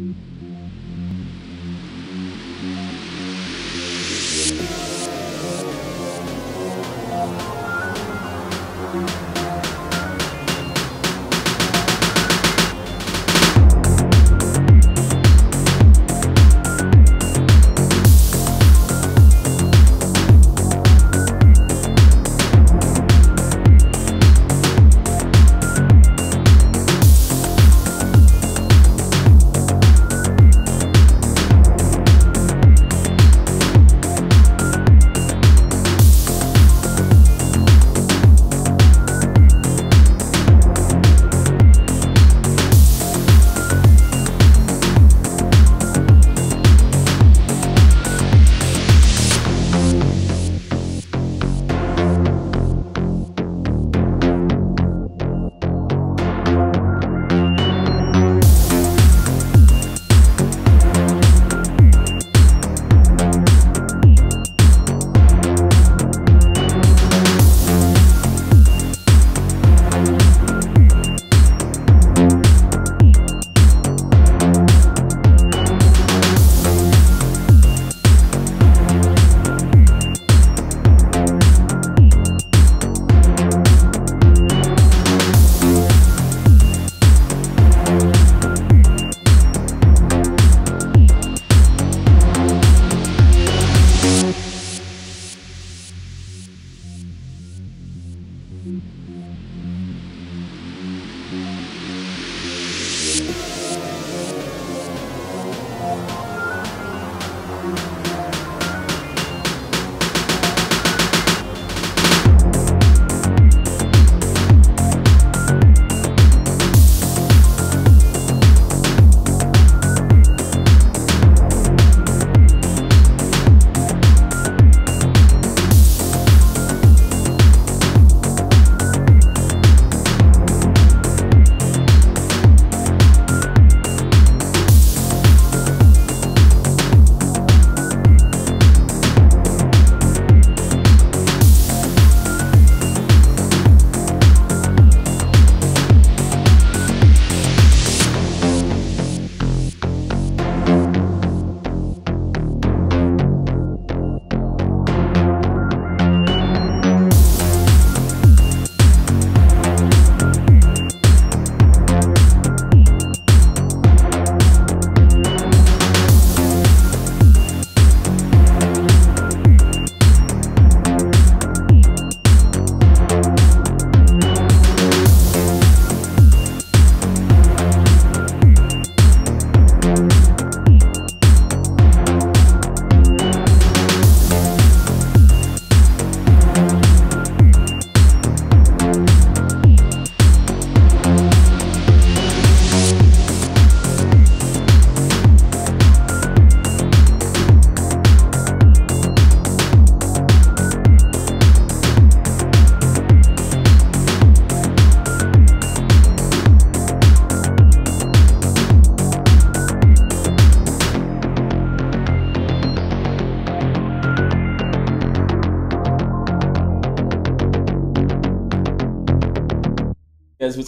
Thank you.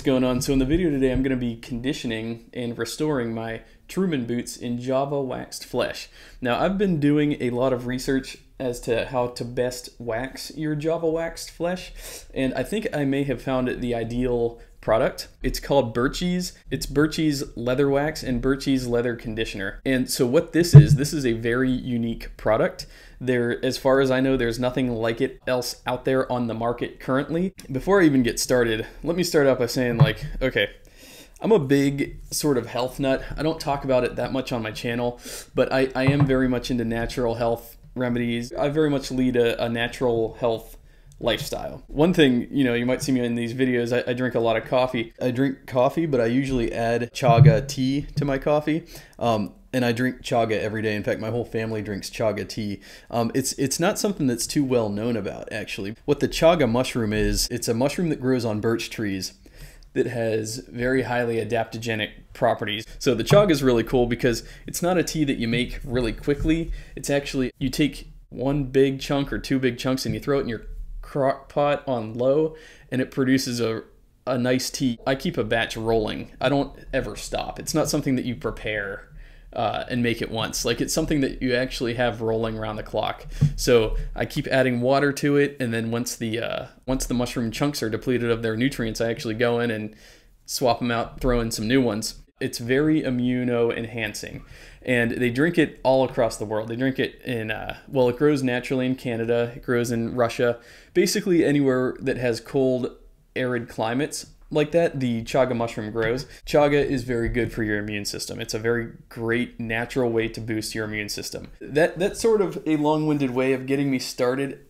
what's going on. So in the video today, I'm going to be conditioning and restoring my Truman boots in Java waxed flesh. Now I've been doing a lot of research as to how to best wax your Java waxed flesh, and I think I may have found the ideal product. It's called Birchie's. It's Birchie's Leather Wax and Birchie's Leather Conditioner. And so what this is, this is a very unique product. There, as far as I know, there's nothing like it else out there on the market currently. Before I even get started, let me start out by saying like, okay, I'm a big sort of health nut. I don't talk about it that much on my channel, but I, I am very much into natural health remedies. I very much lead a, a natural health lifestyle. One thing, you know, you might see me in these videos, I, I, drink a lot of coffee. I drink coffee, but I usually add chaga tea to my coffee. Um, and I drink chaga every day. In fact, my whole family drinks chaga tea. Um, it's it's not something that's too well known about, actually. What the chaga mushroom is, it's a mushroom that grows on birch trees that has very highly adaptogenic properties. So the chaga is really cool because it's not a tea that you make really quickly. It's actually you take one big chunk or two big chunks and you throw it in your crock pot on low and it produces a, a nice tea. I keep a batch rolling. I don't ever stop. It's not something that you prepare uh, and make it once. Like it's something that you actually have rolling around the clock. So I keep adding water to it, and then once the uh, once the mushroom chunks are depleted of their nutrients, I actually go in and swap them out, throw in some new ones. It's very immuno enhancing, and they drink it all across the world. They drink it in uh, well, it grows naturally in Canada, it grows in Russia, basically anywhere that has cold, arid climates like that, the chaga mushroom grows. Chaga is very good for your immune system. It's a very great natural way to boost your immune system. That that's sort of a long-winded way of getting me started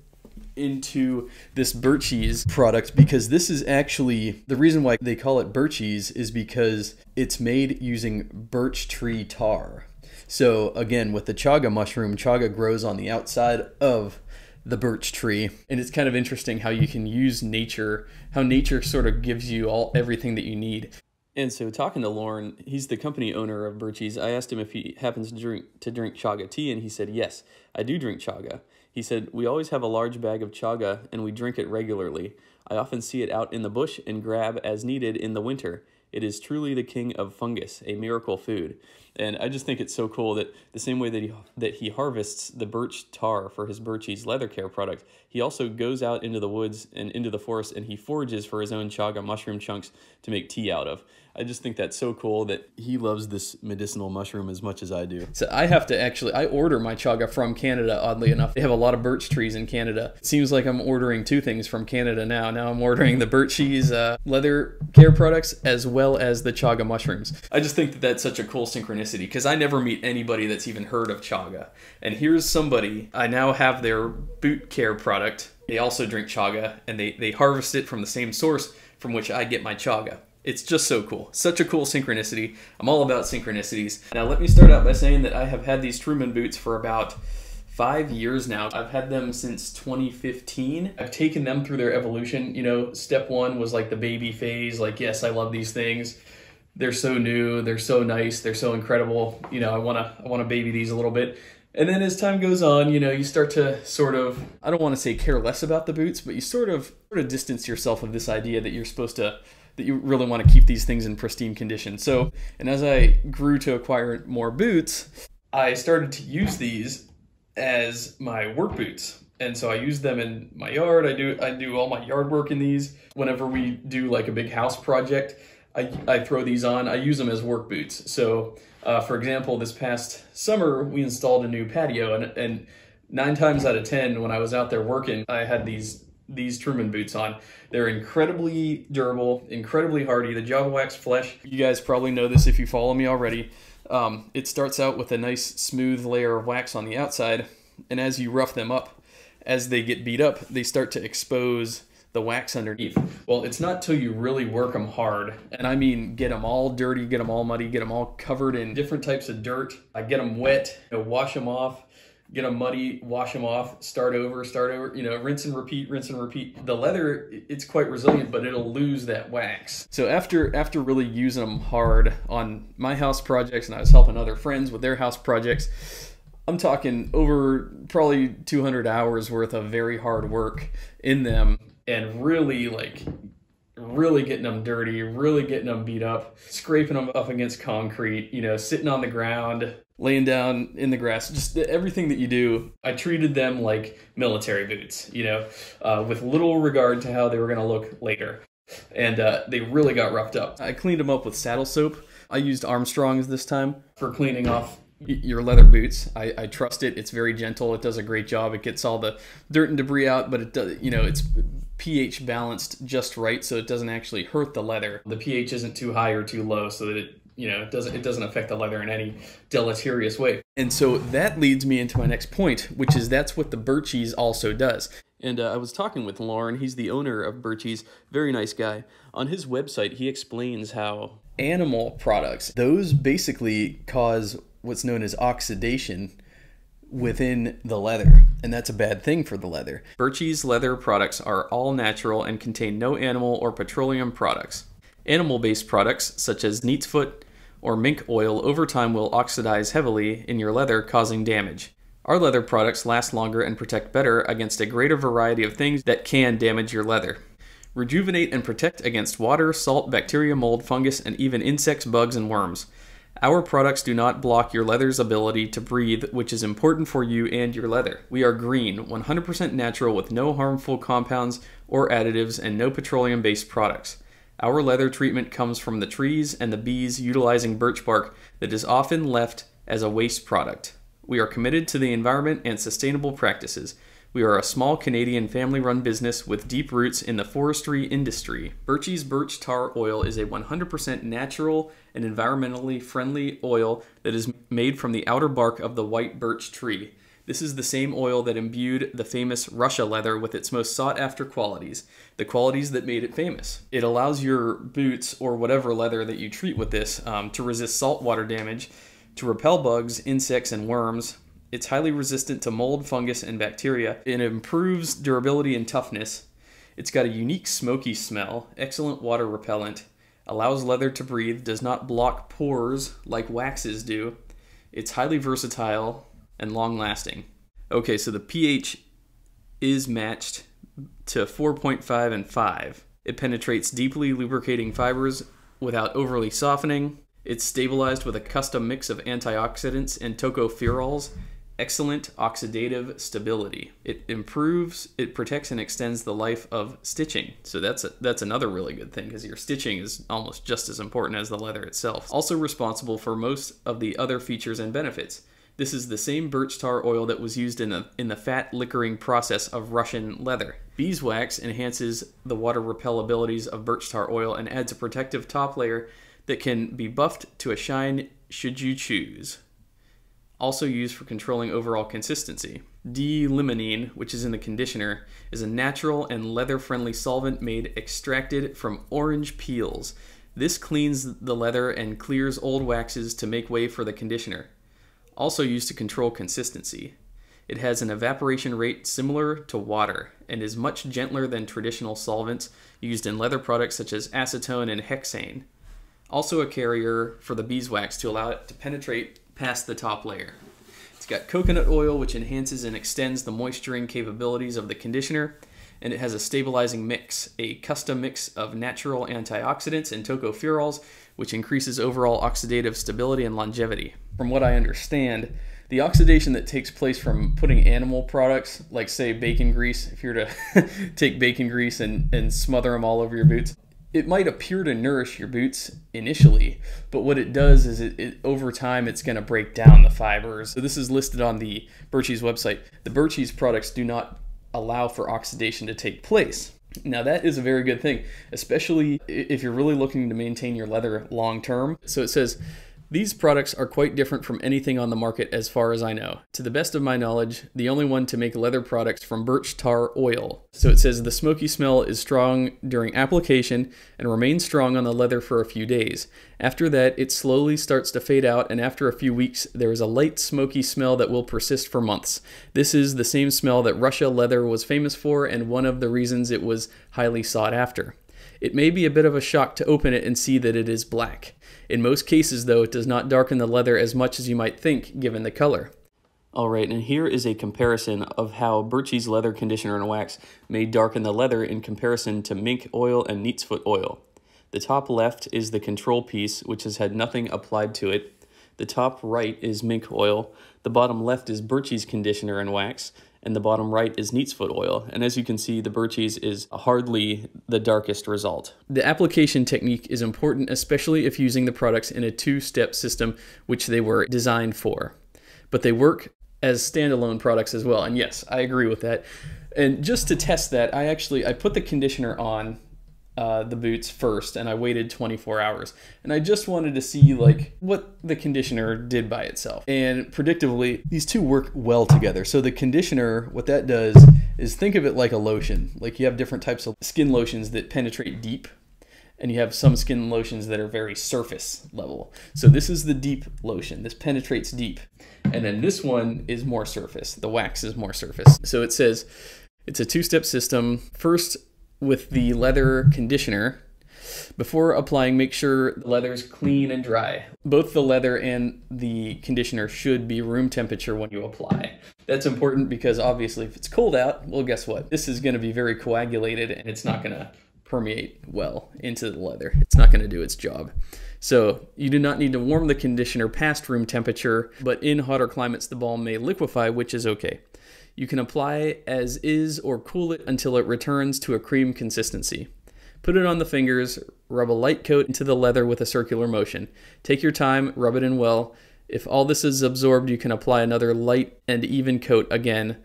into this Birchies product because this is actually the reason why they call it Birchies is because it's made using birch tree tar. So again, with the chaga mushroom, chaga grows on the outside of the birch tree. And it's kind of interesting how you can use nature, how nature sort of gives you all everything that you need. And so talking to Lauren, he's the company owner of Birchies. I asked him if he happens to drink to drink chaga tea and he said, "Yes, I do drink chaga." He said, "We always have a large bag of chaga and we drink it regularly. I often see it out in the bush and grab as needed in the winter. It is truly the king of fungus, a miracle food. And I just think it's so cool that the same way that he that he harvests the birch tar for his Birchie's leather care product, he also goes out into the woods and into the forest and he forages for his own chaga mushroom chunks to make tea out of. I just think that's so cool that he loves this medicinal mushroom as much as I do. So I have to actually, I order my chaga from Canada, oddly enough. They have a lot of birch trees in Canada. It seems like I'm ordering two things from Canada now. Now I'm ordering the Birchie's uh, leather care products as well as the chaga mushrooms. I just think that that's such a cool synchronicity because I never meet anybody that's even heard of chaga. And here's somebody, I now have their boot care product. They also drink chaga and they, they harvest it from the same source from which I get my chaga. It's just so cool. Such a cool synchronicity. I'm all about synchronicities. Now, let me start out by saying that I have had these Truman boots for about five years now. I've had them since 2015. I've taken them through their evolution. You know, step one was like the baby phase, like, yes, I love these things. They're so new, they're so nice, they're so incredible. You know, I wanna I wanna baby these a little bit. And then as time goes on, you know, you start to sort of I don't want to say care less about the boots, but you sort of sort of distance yourself of this idea that you're supposed to that you really want to keep these things in pristine condition. So, and as I grew to acquire more boots, I started to use these as my work boots. And so I use them in my yard. I do I do all my yard work in these. Whenever we do like a big house project, I, I throw these on. I use them as work boots. So, uh, for example, this past summer we installed a new patio, and, and nine times out of ten when I was out there working, I had these these Truman boots on. They're incredibly durable, incredibly hardy. The Java Wax Flesh, you guys probably know this if you follow me already. Um, it starts out with a nice smooth layer of wax on the outside, and as you rough them up, as they get beat up, they start to expose the wax underneath. Well, it's not till you really work them hard. And I mean, get them all dirty, get them all muddy, get them all covered in different types of dirt. I get them wet, I wash them off, get a muddy, wash them off, start over, start over, you know, rinse and repeat, rinse and repeat. The leather, it's quite resilient, but it'll lose that wax. So after after really using them hard on my house projects, and I was helping other friends with their house projects, I'm talking over probably 200 hours worth of very hard work in them, and really like really getting them dirty, really getting them beat up, scraping them up against concrete, you know, sitting on the ground, laying down in the grass, just everything that you do. I treated them like military boots, you know, uh, with little regard to how they were going to look later. And uh, they really got roughed up. I cleaned them up with saddle soap. I used Armstrong's this time for cleaning off your leather boots. I, I, trust it. It's very gentle. It does a great job. It gets all the dirt and debris out, but it does, you know, it's pH balanced just right so it doesn't actually hurt the leather. The pH isn't too high or too low so that it you know, it doesn't it doesn't affect the leather in any deleterious way. And so that leads me into my next point, which is that's what the Birchies also does. And uh, I was talking with Lauren, he's the owner of Birchies, very nice guy. On his website, he explains how animal products, those basically cause what's known as oxidation within the leather, and that's a bad thing for the leather. Birchies leather products are all natural and contain no animal or petroleum products. Animal based products, such as neat's foot or mink oil, over time will oxidize heavily in your leather, causing damage. Our leather products last longer and protect better against a greater variety of things that can damage your leather. Rejuvenate and protect against water, salt, bacteria, mold, fungus, and even insects, bugs, and worms. Our products do not block your leather's ability to breathe, which is important for you and your leather. We are green, 100% natural with no harmful compounds or additives and no petroleum based products. Our leather treatment comes from the trees and the bees utilizing birch bark that is often left as a waste product. We are committed to the environment and sustainable practices. We are a small Canadian family run business with deep roots in the forestry industry. Birchie's Birch Tar Oil is a 100% natural and environmentally friendly oil that is made from the outer bark of the white birch tree. This is the same oil that imbued the famous Russia leather with its most sought after qualities, the qualities that made it famous. It allows your boots or whatever leather that you treat with this um, to resist saltwater damage, to repel bugs, insects, and worms. It's highly resistant to mold, fungus, and bacteria. It improves durability and toughness. It's got a unique smoky smell, excellent water repellent, allows leather to breathe, does not block pores like waxes do. It's highly versatile, and long lasting. Okay, so the pH is matched to 4.5 and 5. It penetrates deeply lubricating fibers without overly softening. It's stabilized with a custom mix of antioxidants and tocopherols. Excellent oxidative stability. It improves, it protects and extends the life of stitching. So that's a, that's another really good thing because your stitching is almost just as important as the leather itself. Also responsible for most of the other features and benefits. This is the same birch tar oil that was used in the, in the fat liquoring process of Russian leather. Beeswax enhances the water repellabilities of birch tar oil and adds a protective top layer that can be buffed to a shine should you choose. Also used for controlling overall consistency. D-limonene, which is in the conditioner, is a natural and leather-friendly solvent made extracted from orange peels. This cleans the leather and clears old waxes to make way for the conditioner also used to control consistency. It has an evaporation rate similar to water and is much gentler than traditional solvents used in leather products such as acetone and hexane. Also, a carrier for the beeswax to allow it to penetrate past the top layer. It's got coconut oil, which enhances and extends the moisturing capabilities of the conditioner, and it has a stabilizing mix, a custom mix of natural antioxidants and tocopherols, which increases overall oxidative stability and longevity. From what I understand, the oxidation that takes place from putting animal products, like say bacon grease, if you're to take bacon grease and, and smother them all over your boots, it might appear to nourish your boots initially, but what it does is it, it over time it's going to break down the fibers. So this is listed on the Birchie's website. The Birchie's products do not allow for oxidation to take place. Now, that is a very good thing, especially if you're really looking to maintain your leather long term. So it says, these products are quite different from anything on the market as far as I know. To the best of my knowledge, the only one to make leather products from birch tar oil. So it says the smoky smell is strong during application and remains strong on the leather for a few days. After that, it slowly starts to fade out and after a few weeks, there is a light smoky smell that will persist for months. This is the same smell that Russia leather was famous for and one of the reasons it was highly sought after. It may be a bit of a shock to open it and see that it is black. In most cases, though, it does not darken the leather as much as you might think, given the color. Alright, and here is a comparison of how Birchie's leather conditioner and wax may darken the leather in comparison to mink oil and neatsfoot oil. The top left is the control piece, which has had nothing applied to it. The top right is mink oil. The bottom left is Birchie's conditioner and wax and the bottom right is neatsfoot oil. And as you can see, the birch cheese is hardly the darkest result. The application technique is important, especially if using the products in a two-step system, which they were designed for. But they work as standalone products as well. And yes, I agree with that. And just to test that, I actually, I put the conditioner on uh, the boots first and I waited 24 hours. And I just wanted to see like what the conditioner did by itself. And predictably, these two work well together. So the conditioner, what that does is think of it like a lotion. Like you have different types of skin lotions that penetrate deep and you have some skin lotions that are very surface level. So this is the deep lotion. This penetrates deep. And then this one is more surface. The wax is more surface. So it says it's a two-step system. First, with the leather conditioner. Before applying, make sure the leather is clean and dry. Both the leather and the conditioner should be room temperature when you apply. That's important because obviously if it's cold out, well guess what? This is gonna be very coagulated and it's not gonna permeate well into the leather. It's not gonna do its job. So you do not need to warm the conditioner past room temperature, but in hotter climates the ball may liquefy, which is okay. You can apply as is or cool it until it returns to a cream consistency. Put it on the fingers, rub a light coat into the leather with a circular motion. Take your time, rub it in well. If all this is absorbed, you can apply another light and even coat again.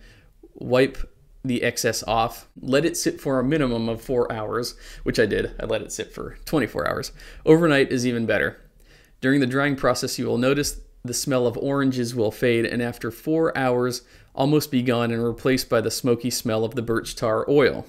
Wipe the excess off. Let it sit for a minimum of four hours, which I did. I let it sit for 24 hours. Overnight is even better. During the drying process, you will notice the smell of oranges will fade, and after four hours, almost be gone and replaced by the smoky smell of the birch tar oil.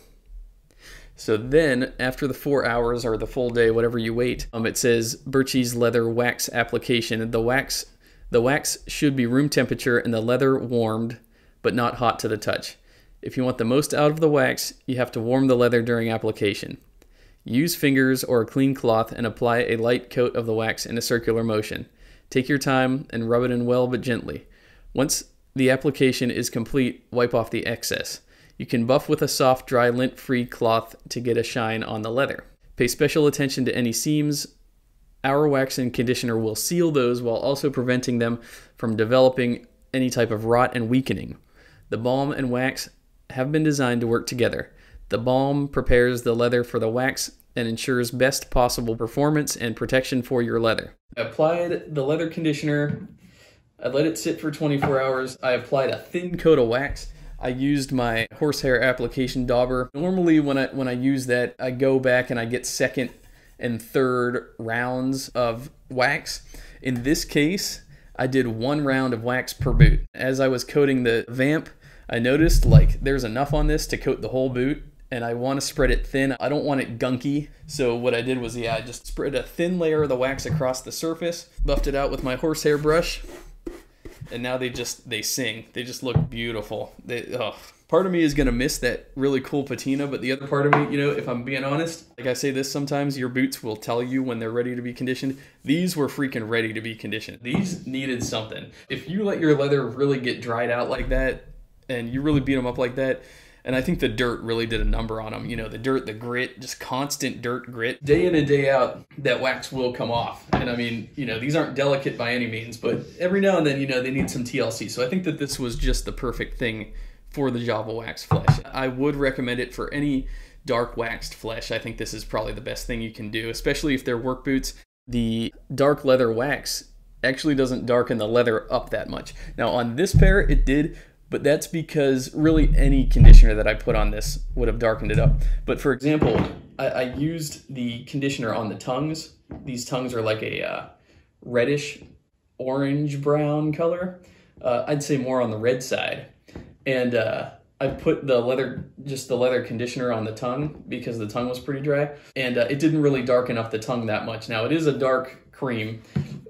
So then, after the four hours or the full day, whatever you wait, um, it says Birchie's leather wax application. The wax, the wax should be room temperature and the leather warmed, but not hot to the touch. If you want the most out of the wax, you have to warm the leather during application. Use fingers or a clean cloth and apply a light coat of the wax in a circular motion. Take your time and rub it in well but gently. Once the application is complete, wipe off the excess. You can buff with a soft, dry, lint-free cloth to get a shine on the leather. Pay special attention to any seams. Our wax and conditioner will seal those while also preventing them from developing any type of rot and weakening. The balm and wax have been designed to work together. The balm prepares the leather for the wax and ensures best possible performance and protection for your leather. Applied the leather conditioner I let it sit for 24 hours. I applied a thin coat of wax. I used my horsehair application dauber. Normally when I when I use that, I go back and I get second and third rounds of wax. In this case, I did one round of wax per boot. As I was coating the vamp, I noticed like there's enough on this to coat the whole boot and I want to spread it thin. I don't want it gunky. So what I did was yeah, I just spread a thin layer of the wax across the surface, buffed it out with my horsehair brush, and now they just they sing. They just look beautiful. They oh. Part of me is gonna miss that really cool patina, but the other part of me, you know, if I'm being honest, like I say this sometimes, your boots will tell you when they're ready to be conditioned. These were freaking ready to be conditioned. These needed something. If you let your leather really get dried out like that, and you really beat them up like that, and I think the dirt really did a number on them. You know, the dirt, the grit, just constant dirt grit. Day in and day out, that wax will come off. And I mean, you know, these aren't delicate by any means, but every now and then, you know, they need some TLC. So I think that this was just the perfect thing for the Java wax flesh. I would recommend it for any dark waxed flesh. I think this is probably the best thing you can do, especially if they're work boots. The dark leather wax actually doesn't darken the leather up that much. Now on this pair, it did, but that's because really any conditioner that I put on this would have darkened it up. But for example, I, I used the conditioner on the tongues. These tongues are like a uh, reddish orange brown color. Uh, I'd say more on the red side. And uh, I put the leather, just the leather conditioner on the tongue because the tongue was pretty dry. And uh, it didn't really darken up the tongue that much. Now it is a dark cream,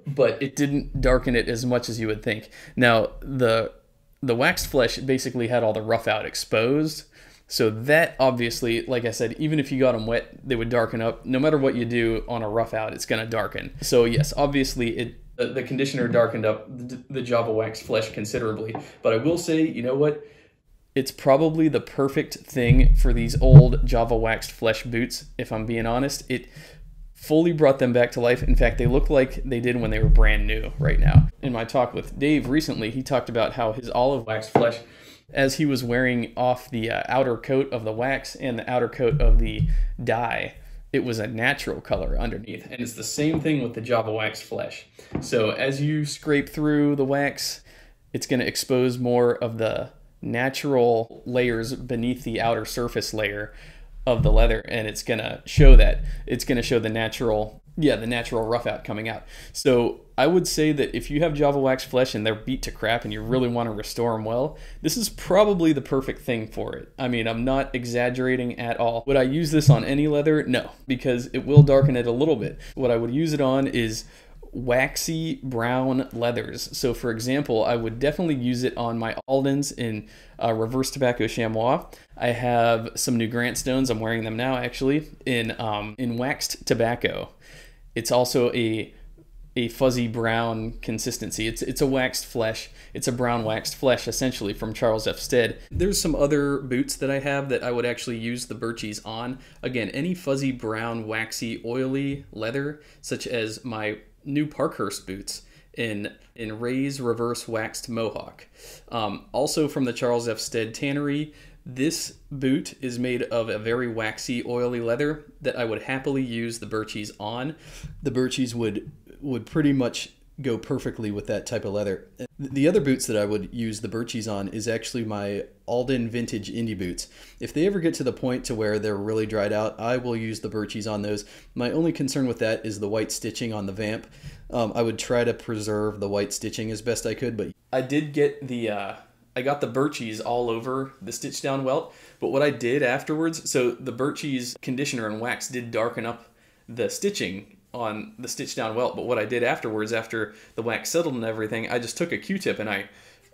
but it didn't darken it as much as you would think. Now the the waxed flesh basically had all the rough out exposed. So that obviously, like I said, even if you got them wet, they would darken up. No matter what you do on a rough out, it's going to darken. So yes, obviously it the conditioner darkened up the Java waxed flesh considerably. But I will say, you know what? It's probably the perfect thing for these old Java Waxed flesh boots, if I'm being honest. It fully brought them back to life. In fact, they look like they did when they were brand new right now. In my talk with Dave recently, he talked about how his olive wax flesh, as he was wearing off the uh, outer coat of the wax and the outer coat of the dye, it was a natural color underneath. And it's the same thing with the Java wax flesh. So as you scrape through the wax, it's going to expose more of the natural layers beneath the outer surface layer of the leather and it's going to show that it's going to show the natural yeah the natural rough out coming out so i would say that if you have java wax flesh and they're beat to crap and you really want to restore them well this is probably the perfect thing for it i mean i'm not exaggerating at all would i use this on any leather no because it will darken it a little bit what i would use it on is waxy brown leathers. So for example, I would definitely use it on my Aldens in uh, reverse tobacco chamois. I have some new Grant stones. I'm wearing them now actually in um, in waxed tobacco. It's also a a fuzzy brown consistency. It's it's a waxed flesh. It's a brown waxed flesh essentially from Charles F. Stead. There's some other boots that I have that I would actually use the Birchies on. Again, any fuzzy brown, waxy, oily leather, such as my new Parkhurst boots in in Ray's reverse waxed mohawk. Um, also from the Charles F. Stead Tannery, this boot is made of a very waxy, oily leather that I would happily use the birchies on. The birchies would would pretty much go perfectly with that type of leather. The other boots that I would use the Birchies on is actually my Alden vintage indie boots. If they ever get to the point to where they're really dried out, I will use the Birchies on those. My only concern with that is the white stitching on the vamp. Um, I would try to preserve the white stitching as best I could, but I did get the uh, I got the Birchies all over the stitch down welt. But what I did afterwards, so the Birchies conditioner and wax did darken up the stitching on the stitch down welt. But what I did afterwards, after the wax settled and everything, I just took a Q-tip and I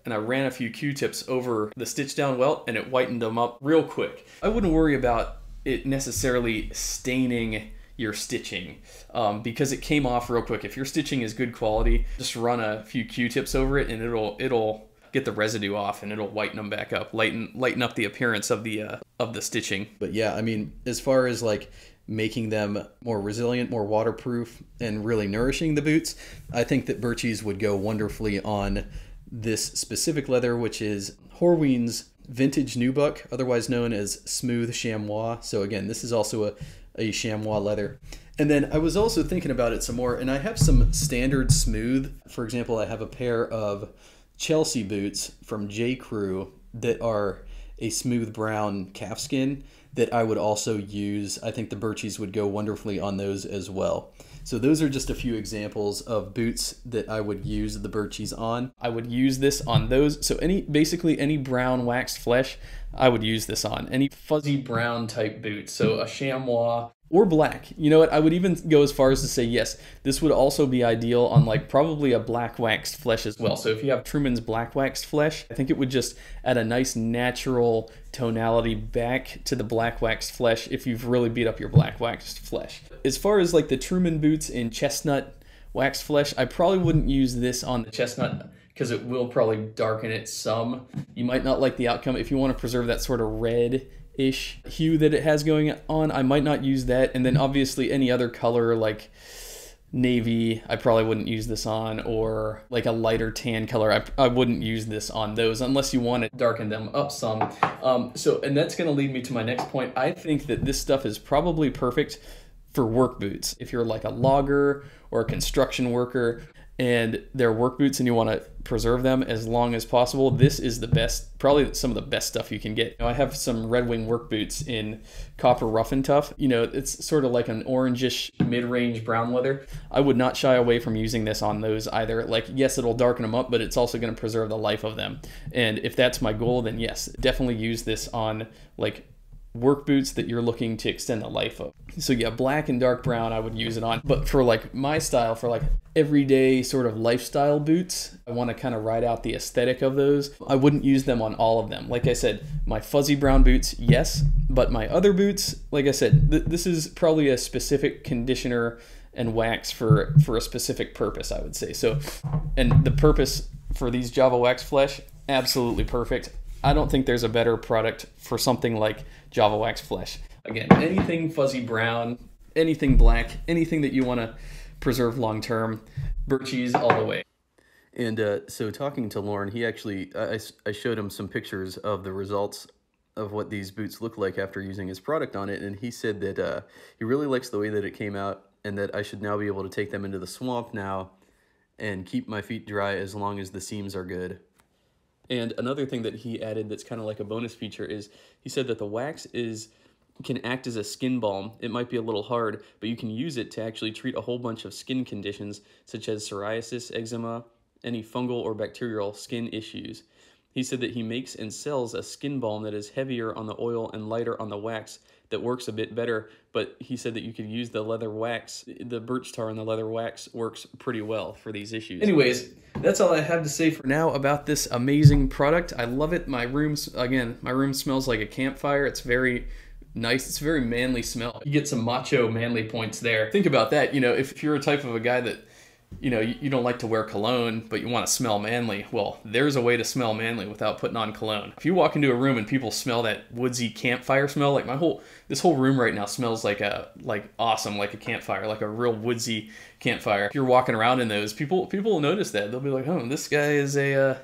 and I ran a few Q-tips over the stitch down welt and it whitened them up real quick. I wouldn't worry about it necessarily staining your stitching um, because it came off real quick. If your stitching is good quality, just run a few Q-tips over it and it'll it'll get the residue off and it'll whiten them back up, lighten lighten up the appearance of the uh, of the stitching. But yeah, I mean, as far as like making them more resilient, more waterproof, and really nourishing the boots. I think that Birchie's would go wonderfully on this specific leather, which is Horween's Vintage Nubuck, otherwise known as Smooth Chamois. So, again, this is also a, a chamois leather. And then I was also thinking about it some more, and I have some standard smooth. For example, I have a pair of Chelsea boots from J. Crew that are a smooth brown calfskin that I would also use. I think the Birchies would go wonderfully on those as well. So those are just a few examples of boots that I would use the Birchies on. I would use this on those. So any basically any brown waxed flesh, I would use this on. Any fuzzy brown type boots. So a chamois or black. You know what? I would even go as far as to say yes, this would also be ideal on like probably a black waxed flesh as well. So if you have Truman's black waxed flesh, I think it would just add a nice natural tonality back to the black waxed flesh if you've really beat up your black waxed flesh. As far as like the Truman boots in chestnut waxed flesh, I probably wouldn't use this on the chestnut because it will probably darken it some. You might not like the outcome. If you want to preserve that sort of red ish hue that it has going on. I might not use that. And then obviously any other color like navy, I probably wouldn't use this on, or like a lighter tan color, I, I wouldn't use this on those unless you want to darken them up some. Um, so, and that's going to lead me to my next point. I think that this stuff is probably perfect for work boots. If you're like a logger or a construction worker and they're work boots and you want to preserve them as long as possible, this is the best, probably some of the best stuff you can get. Now, I have some Red Wing work boots in copper rough and tough. You know, it's sort of like an orangish mid-range brown leather. I would not shy away from using this on those either. Like, yes, it'll darken them up, but it's also going to preserve the life of them. And if that's my goal, then yes, definitely use this on like work boots that you're looking to extend the life of. So yeah, black and dark brown I would use it on. But for like my style, for like everyday sort of lifestyle boots, I want to kind of ride out the aesthetic of those. I wouldn't use them on all of them. Like I said, my fuzzy brown boots, yes, but my other boots, like I said, th this is probably a specific conditioner and wax for for a specific purpose, I would say. So and the purpose for these Java Wax Flesh, absolutely perfect. I don't think there's a better product for something like Java wax flesh. Again, anything fuzzy brown, anything black, anything that you want to preserve long term, birchies all the way. And uh, so talking to Lauren, he actually, I, I showed him some pictures of the results of what these boots look like after using his product on it. And he said that uh, he really likes the way that it came out and that I should now be able to take them into the swamp now and keep my feet dry as long as the seams are good. And another thing that he added that's kind of like a bonus feature is he said that the wax is can act as a skin balm. It might be a little hard, but you can use it to actually treat a whole bunch of skin conditions such as psoriasis, eczema, any fungal or bacterial skin issues. He said that he makes and sells a skin balm that is heavier on the oil and lighter on the wax that works a bit better. But he said that you could use the leather wax, the birch tar and the leather wax works pretty well for these issues. Anyways, that's all I have to say for now about this amazing product. I love it. My room's, again, my room smells like a campfire. It's very nice. It's very manly smell. You get some macho manly points there. Think about that. You know, if you're a type of a guy that you know, you, you don't like to wear cologne, but you want to smell manly. Well, there's a way to smell manly without putting on cologne. If you walk into a room and people smell that woodsy campfire smell, like my whole this whole room right now smells like a like awesome, like a campfire, like a real woodsy campfire. If you're walking around in those, people people will notice that. They'll be like, "Oh, this guy is a uh,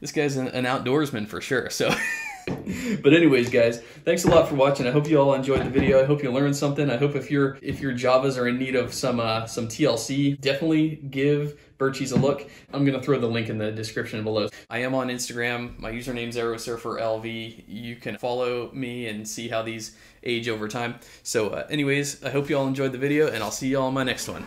this guy's an, an outdoorsman for sure." So but anyways, guys, thanks a lot for watching. I hope you all enjoyed the video. I hope you learned something. I hope if your if your Javas are in need of some uh, some TLC, definitely give Birchie's a look. I'm gonna throw the link in the description below. I am on Instagram. My username's AeroSurferLV. You can follow me and see how these age over time. So, uh, anyways, I hope you all enjoyed the video, and I'll see you all in my next one.